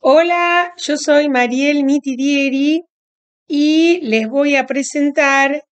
Hola, yo soy Mariel Mitidieri y les voy a presentar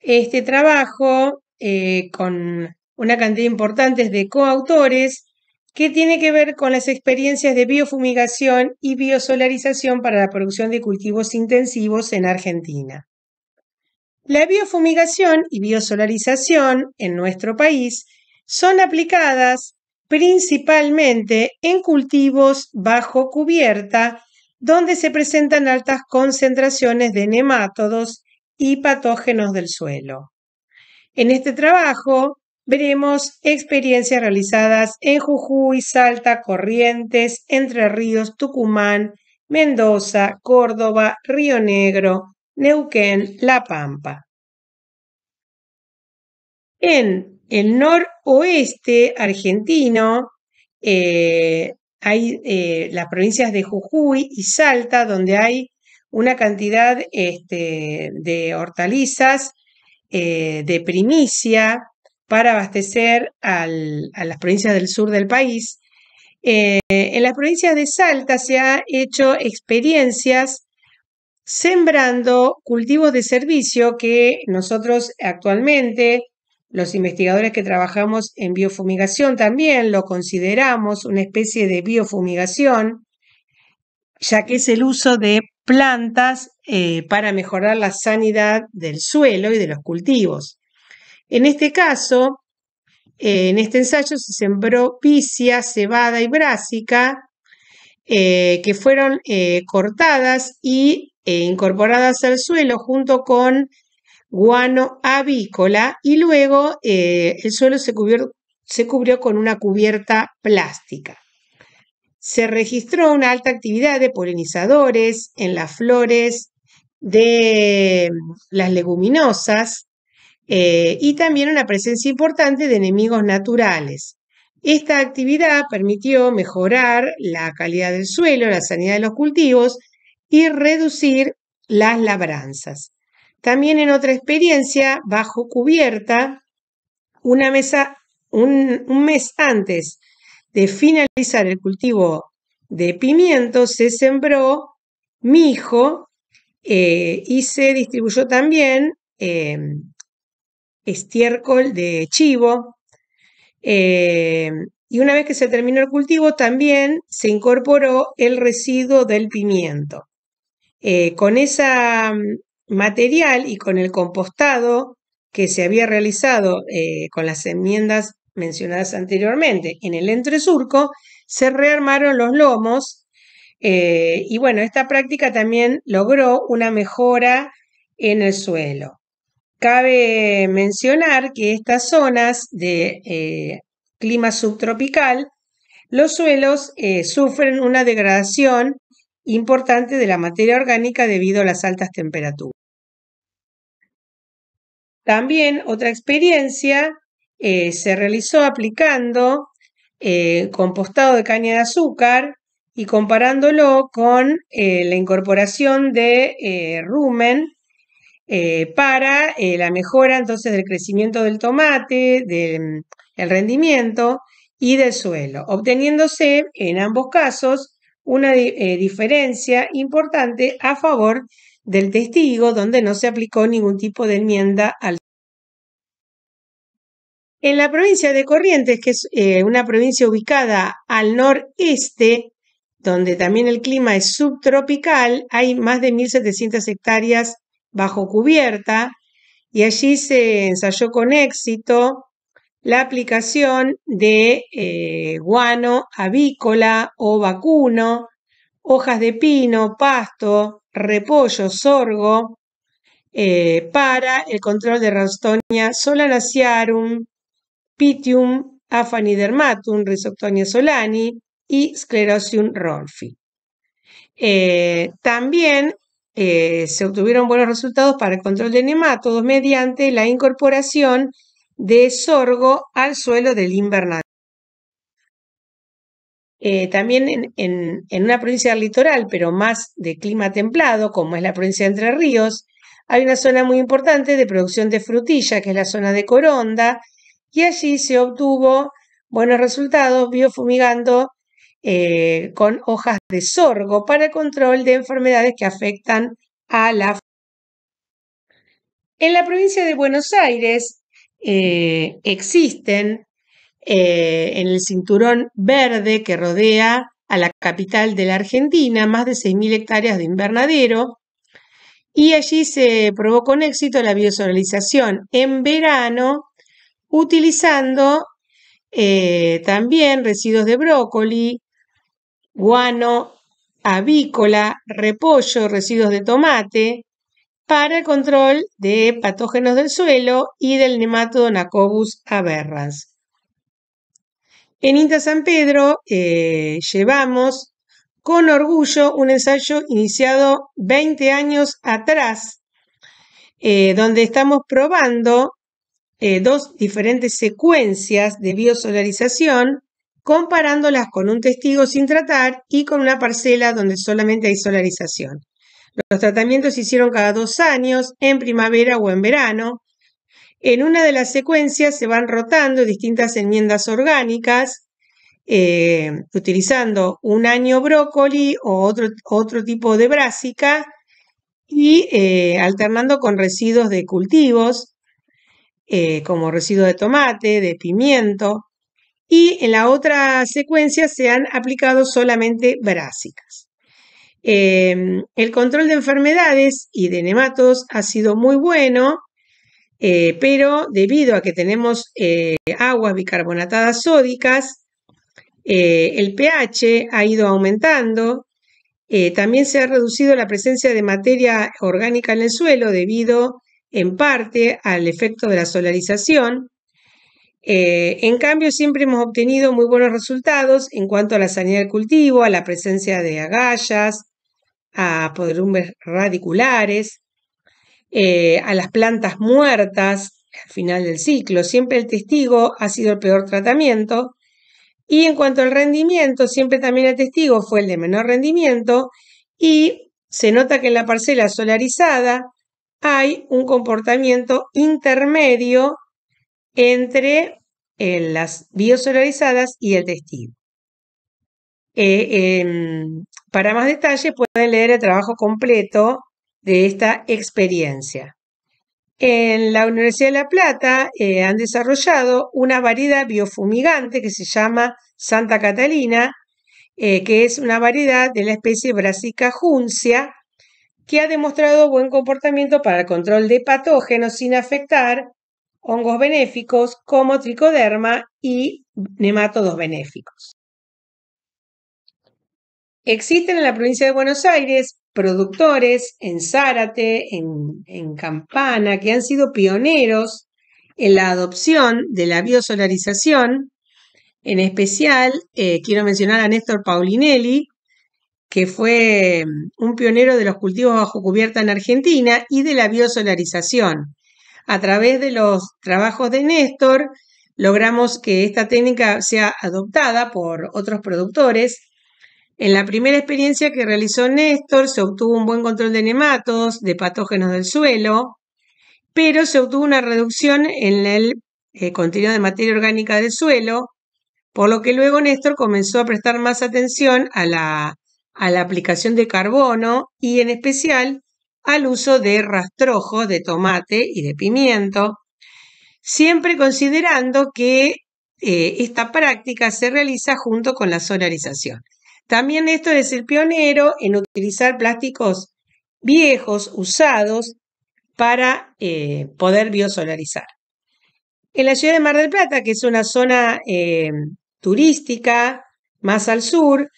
este trabajo eh, con una cantidad importante de coautores que tiene que ver con las experiencias de biofumigación y biosolarización para la producción de cultivos intensivos en Argentina. La biofumigación y biosolarización en nuestro país son aplicadas principalmente en cultivos bajo cubierta, donde se presentan altas concentraciones de nemátodos y patógenos del suelo. En este trabajo veremos experiencias realizadas en Jujuy, Salta, Corrientes, Entre Ríos, Tucumán, Mendoza, Córdoba, Río Negro, Neuquén, La Pampa. En el noroeste argentino, eh, hay eh, las provincias de Jujuy y Salta, donde hay una cantidad este, de hortalizas eh, de primicia para abastecer a las provincias del sur del país. en las provincias de Salta se han hecho experiencias sembrando cultivos de servicio que nosotros actualmente los investigadores que trabajamos en biofumigación también lo consideramos una especie de biofumigación, ya que es el uso de plantas eh, para mejorar la sanidad del suelo y de los cultivos. En este caso, eh, en este ensayo se sembró picia, cebada y brásica, eh, que fueron cortadas y incorporadas al suelo junto con guano avícola y luego eh, el suelo se cubrió, con una cubierta plástica. Se registró una alta actividad de polinizadores en las flores de mm, las leguminosas eh, y también una presencia importante de enemigos naturales. Esta actividad permitió mejorar la calidad del suelo, la sanidad de los cultivos y reducir las labranzas. También en otra experiencia, bajo cubierta, una mesa, un, mes antes de finalizar el cultivo de pimiento, se sembró mijo eh, y se distribuyó también eh, estiércol de chivo. Eh, y una vez que se terminó el cultivo, también se incorporó el residuo del pimiento. con esa material y con el compostado que se había realizado eh, con las enmiendas mencionadas anteriormente en el entresurco, se rearmaron los lomos eh, y bueno, esta práctica también logró una mejora en el suelo. Cabe mencionar que estas zonas de eh, clima subtropical, los suelos sufren una degradación importante de la materia orgánica debido a las altas temperaturas. También otra experiencia eh, se realizó aplicando eh, compostado de caña de azúcar y comparándolo con eh, la incorporación de rumen para la mejora entonces del crecimiento del tomate, del rendimiento y del suelo, obteniéndose en ambos casos una diferencia importante a favor del testigo donde no se aplicó ningún tipo de enmienda al. En la provincia de Corrientes, que es eh, una provincia ubicada al noreste, donde también el clima es subtropical, hay más de 1.700 hectáreas bajo cubierta y allí se ensayó con éxito la aplicación de eh, guano avícola o vacuno, hojas de pino, pasto, repollo, sorgo, eh, para el control de Rastonia solanacearum, Pitium afanidermatum, Rhizoctonia solani y Sclerosium rolfi. Eh, también eh, se obtuvieron buenos resultados para el control de nematodos mediante la incorporación de sorgo al suelo del invernadero. Eh, también en, una provincia litoral, pero más de clima templado, como es la provincia de Entre Ríos, hay una zona muy importante de producción de frutilla, que es la zona de Coronda, y allí se obtuvo buenos resultados biofumigando eh, con hojas de sorgo para control de enfermedades que afectan a la... En la provincia de Buenos Aires eh, existen eh, en el cinturón verde que rodea a la capital de la Argentina, más de 6.000 hectáreas de invernadero, y allí se probó con éxito la biosolarización en verano, utilizando eh, también residuos de brócoli, guano, avícola, repollo, residuos de tomate, para el control de patógenos del suelo y del nematodo Nacobus aberrans. En INTA San Pedro eh, llevamos con orgullo un ensayo iniciado 20 años atrás, eh, donde estamos probando eh, dos diferentes secuencias de biosolarización, comparándolas con un testigo sin tratar y con una parcela donde solamente hay solarización. Los tratamientos se hicieron cada dos años, en primavera o en verano, en una de las secuencias se van rotando distintas enmiendas orgánicas, eh, utilizando un año brócoli o otro, tipo de brásica y eh, alternando con residuos de cultivos, eh, como residuos de tomate, de pimiento, y en la otra secuencia se han aplicado solamente brásicas. el control de enfermedades y de nematos ha sido muy bueno eh, pero debido a que tenemos eh, aguas bicarbonatadas sódicas, eh, el pH ha ido aumentando, también se ha reducido la presencia de materia orgánica en el suelo debido en parte al efecto de la solarización. en cambio, siempre hemos obtenido muy buenos resultados en cuanto a la sanidad del cultivo, a la presencia de agallas, a podrumbres radiculares, eh, a las plantas muertas al final del ciclo. Siempre el testigo ha sido el peor tratamiento. Y en cuanto al rendimiento, siempre también el testigo fue el de menor rendimiento. Y se nota que en la parcela solarizada hay un comportamiento intermedio entre eh, las biosolarizadas y el testigo. Eh, em, para más detalles pueden leer el trabajo completo de esta experiencia. En la Universidad de La Plata eh, han desarrollado una variedad biofumigante que se llama Santa Catalina, eh, que es una variedad de la especie Brasica juncia, que ha demostrado buen comportamiento para el control de patógenos sin afectar hongos benéficos como tricoderma y nematodos benéficos. Existen en la provincia de Buenos Aires productores en Zárate, en, Campana, que han sido pioneros en la adopción de la biosolarización. En especial, eh, quiero mencionar a Néstor Paulinelli, que fue mm, un pionero de los cultivos bajo cubierta en Argentina y de la biosolarización. A través de los trabajos de Néstor, logramos que esta técnica sea adoptada por otros productores en la primera experiencia que realizó Néstor se obtuvo un buen control de nematodos, de patógenos del suelo, pero se obtuvo una reducción en el eh, contenido de materia orgánica del suelo, por lo que luego Néstor comenzó a prestar más atención a la, aplicación de carbono y en especial al uso de rastrojos de tomate y de pimiento, siempre considerando que eh, esta práctica se realiza junto con la solarización. También esto es el pionero en utilizar plásticos viejos, usados, para eh, poder biosolarizar. En la ciudad de Mar del Plata, que es una zona eh, turística más al sur,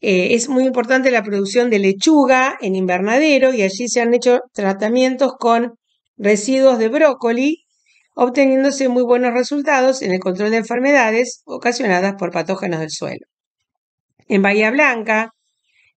eh, es muy importante la producción de lechuga en invernadero y allí se han hecho tratamientos con residuos de brócoli, obteniéndose muy buenos resultados en el control de enfermedades ocasionadas por patógenos del suelo. En Bahía Blanca,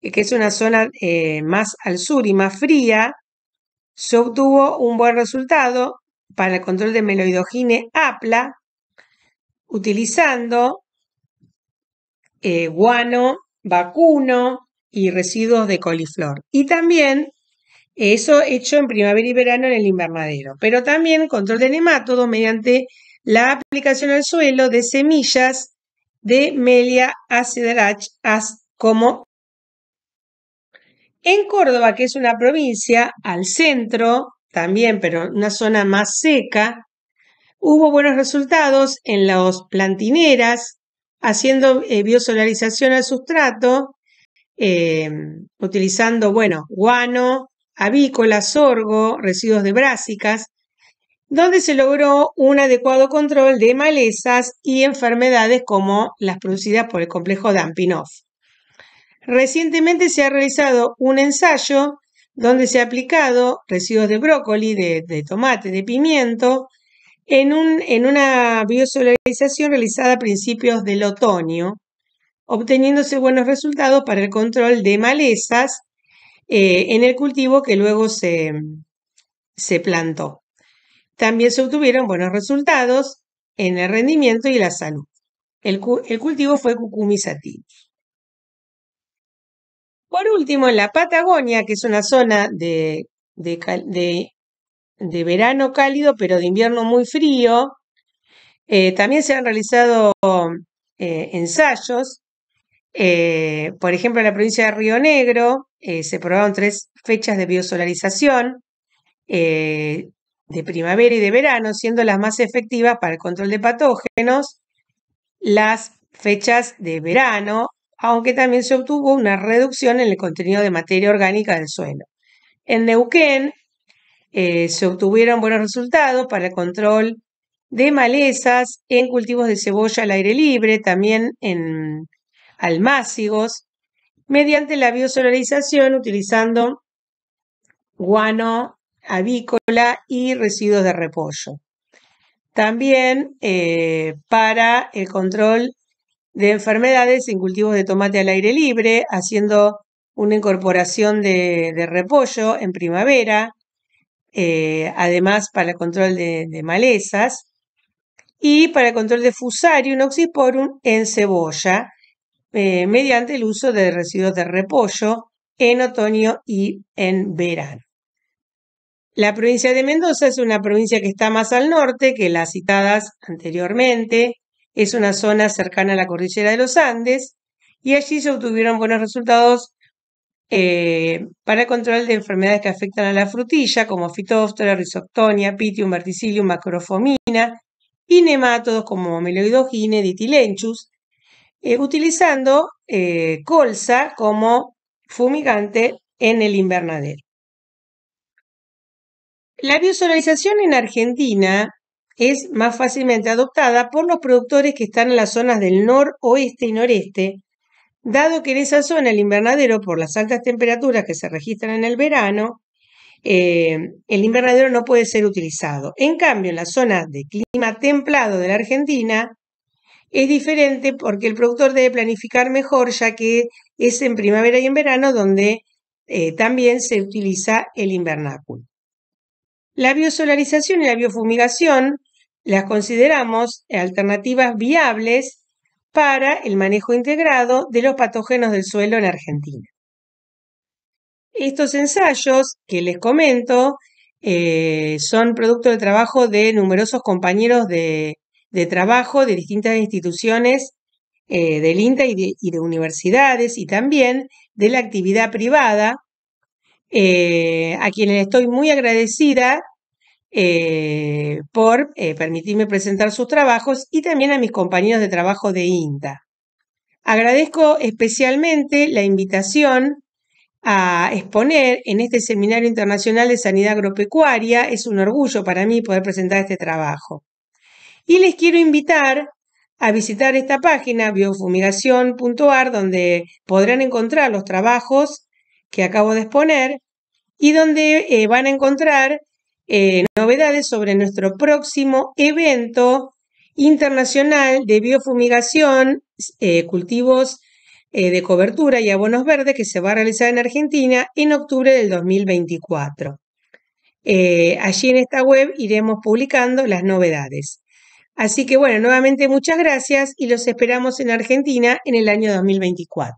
eh, que es una zona eh, más al sur y más fría, se obtuvo un buen resultado para el control de meloidogine APLA utilizando eh, guano, vacuno y residuos de coliflor. Y también eso hecho en primavera y verano en el invernadero, pero también control de nematodos mediante la aplicación al suelo de semillas de Melia as como en Córdoba, que es una provincia al centro, también, pero una zona más seca, hubo buenos resultados en las plantineras, haciendo eh, biosolarización al sustrato, em, utilizando, bueno, guano, avícola, sorgo, residuos de brásicas, donde se logró un adecuado control de malezas y enfermedades como las producidas por el complejo Dampinoff. Recientemente se ha realizado un ensayo donde se ha aplicado residuos de brócoli, de, tomate, de pimiento, en, una biosolarización realizada a principios del otoño, obteniéndose buenos resultados para el control de malezas eh, en el cultivo que luego se plantó. También se obtuvieron buenos resultados en el rendimiento y la salud. El, cultivo fue Cucumis Por último, en la Patagonia, que es una zona de, verano cálido, pero de invierno muy frío, eh, también se han realizado eh, ensayos. Eh, por ejemplo, en la provincia de Río Negro se probaron tres fechas de biosolarización de primavera y de verano, siendo las más efectivas para el control de patógenos las fechas de verano, aunque también se obtuvo una reducción en el contenido de materia orgánica del suelo. En Neuquén eh, se obtuvieron buenos resultados para el control de malezas en cultivos de cebolla al aire libre, también en almácigos, mediante la biosolarización utilizando guano avícola y residuos de repollo. También eh, para el control de enfermedades en cultivos de tomate al aire libre, haciendo una incorporación de, repollo en primavera, eh, además para el control de, malezas y para el control de fusarium oxysporum en cebolla, eh, mediante el uso de residuos de repollo en otoño y en verano. La provincia de Mendoza es una provincia que está más al norte que las citadas anteriormente, es una zona cercana a la cordillera de los Andes y allí se obtuvieron buenos resultados eh, para el control de enfermedades que afectan a la frutilla, como fitóftora, rizoctonia, pitium, verticillium, macrofomina y nematodos como meloidogine, ditilenchus, eh, utilizando eh, colza como fumigante en el invernadero. La biosolarización en Argentina es más fácilmente adoptada por los productores que están en las zonas del noroeste y noreste, dado que en esa zona el invernadero, por las altas temperaturas que se registran en el verano, eh, el invernadero no puede ser utilizado. En cambio, en las zonas de clima templado de la Argentina, es diferente porque el productor debe planificar mejor, ya que es en primavera y en verano donde eh, también se utiliza el invernáculo. La biosolarización y la biofumigación las consideramos alternativas viables para el manejo integrado de los patógenos del suelo en Argentina. Estos ensayos que les comento eh, son producto del trabajo de numerosos compañeros de, trabajo de distintas instituciones eh, del INTA y de universidades y también de la actividad privada eh, a quienes estoy muy agradecida eh, por eh, permitirme presentar sus trabajos y también a mis compañeros de trabajo de INTA. Agradezco especialmente la invitación a exponer en este Seminario Internacional de Sanidad Agropecuaria. Es un orgullo para mí poder presentar este trabajo. Y les quiero invitar a visitar esta página biofumigación.ar donde podrán encontrar los trabajos que acabo de exponer y donde eh, van a encontrar eh, novedades sobre nuestro próximo evento internacional de biofumigación, eh, cultivos de cobertura y abonos verdes que se va a realizar en Argentina en octubre del 2024. allí en esta web iremos publicando las novedades. Así que bueno, nuevamente muchas gracias y los esperamos en Argentina en el año 2024.